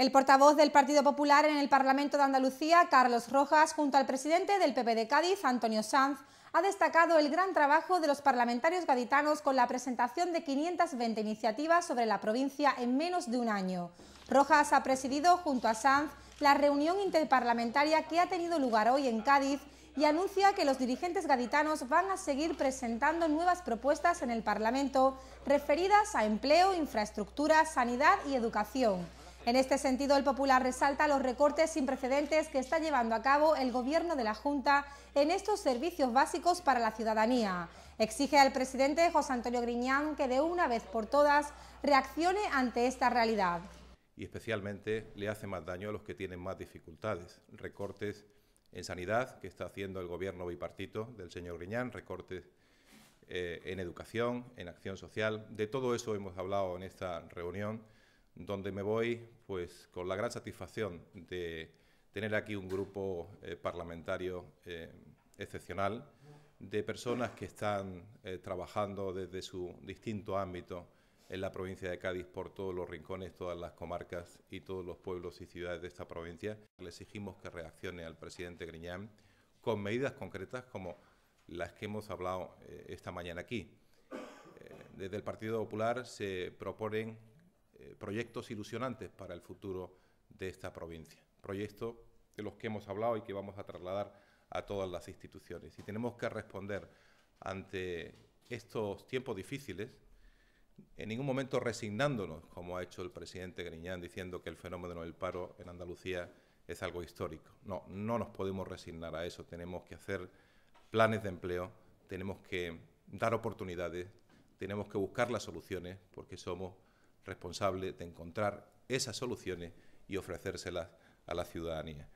El portavoz del Partido Popular en el Parlamento de Andalucía, Carlos Rojas, junto al presidente del PP de Cádiz, Antonio Sanz, ha destacado el gran trabajo de los parlamentarios gaditanos con la presentación de 520 iniciativas sobre la provincia en menos de un año. Rojas ha presidido, junto a Sanz, la reunión interparlamentaria que ha tenido lugar hoy en Cádiz y anuncia que los dirigentes gaditanos van a seguir presentando nuevas propuestas en el Parlamento referidas a empleo, infraestructura, sanidad y educación en este sentido, el Popular resalta los recortes sin precedentes que está llevando a cabo el Gobierno de la Junta en estos servicios básicos para la ciudadanía. Exige al presidente José Antonio Griñán que de una vez por todas reaccione ante esta realidad. Y especialmente le hace más daño a los que tienen más dificultades. Recortes en sanidad que está haciendo el gobierno bipartito del señor Griñán, recortes eh, en educación, en acción social. De todo eso hemos hablado en esta reunión donde me voy pues con la gran satisfacción de tener aquí un grupo eh, parlamentario eh, excepcional de personas que están eh, trabajando desde su distinto ámbito en la provincia de Cádiz por todos los rincones, todas las comarcas y todos los pueblos y ciudades de esta provincia. Le exigimos que reaccione al presidente Griñán con medidas concretas como las que hemos hablado esta mañana aquí. desde el Partido Popular se proponen proyectos ilusionantes para el futuro de esta provincia. Proyectos de los que hemos hablado y que vamos a trasladar a todas las instituciones. Y tenemos que responder ante estos tiempos difíciles, en ningún momento resignándonos, como ha hecho el presidente Griñán, diciendo que el fenómeno del paro en Andalucía es algo histórico. No, no nos podemos resignar a eso. Tenemos que hacer planes de empleo, tenemos que dar oportunidades, tenemos que buscar las soluciones, porque somos responsable de encontrar esas soluciones y ofrecérselas a la ciudadanía.